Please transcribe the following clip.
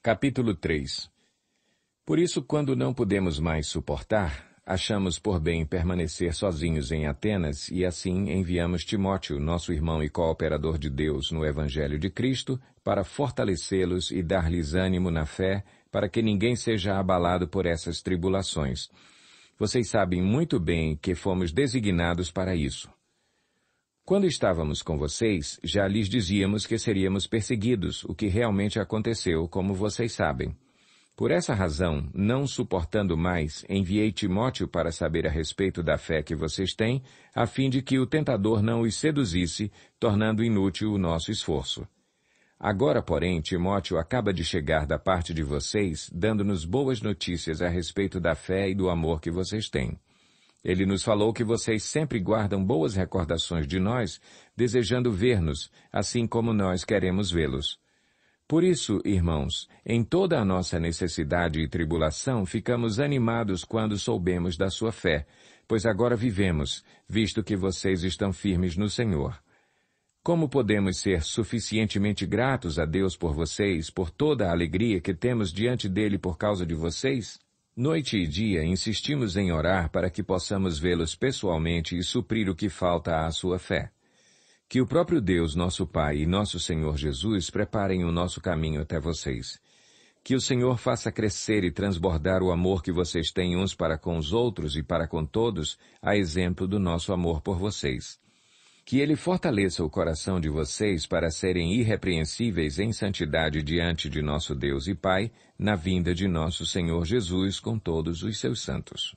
Capítulo 3 Por isso, quando não podemos mais suportar, achamos por bem permanecer sozinhos em Atenas e assim enviamos Timóteo, nosso irmão e cooperador de Deus no Evangelho de Cristo, para fortalecê-los e dar-lhes ânimo na fé, para que ninguém seja abalado por essas tribulações. Vocês sabem muito bem que fomos designados para isso. Quando estávamos com vocês, já lhes dizíamos que seríamos perseguidos, o que realmente aconteceu, como vocês sabem. Por essa razão, não suportando mais, enviei Timóteo para saber a respeito da fé que vocês têm, a fim de que o tentador não os seduzisse, tornando inútil o nosso esforço. Agora, porém, Timóteo acaba de chegar da parte de vocês, dando-nos boas notícias a respeito da fé e do amor que vocês têm. Ele nos falou que vocês sempre guardam boas recordações de nós, desejando ver-nos, assim como nós queremos vê-los. Por isso, irmãos, em toda a nossa necessidade e tribulação, ficamos animados quando soubemos da sua fé, pois agora vivemos, visto que vocês estão firmes no Senhor. Como podemos ser suficientemente gratos a Deus por vocês, por toda a alegria que temos diante dele por causa de vocês? Noite e dia insistimos em orar para que possamos vê-los pessoalmente e suprir o que falta à sua fé. Que o próprio Deus, nosso Pai e nosso Senhor Jesus preparem o nosso caminho até vocês. Que o Senhor faça crescer e transbordar o amor que vocês têm uns para com os outros e para com todos, a exemplo do nosso amor por vocês. Que Ele fortaleça o coração de vocês para serem irrepreensíveis em santidade diante de nosso Deus e Pai, na vinda de nosso Senhor Jesus com todos os seus santos.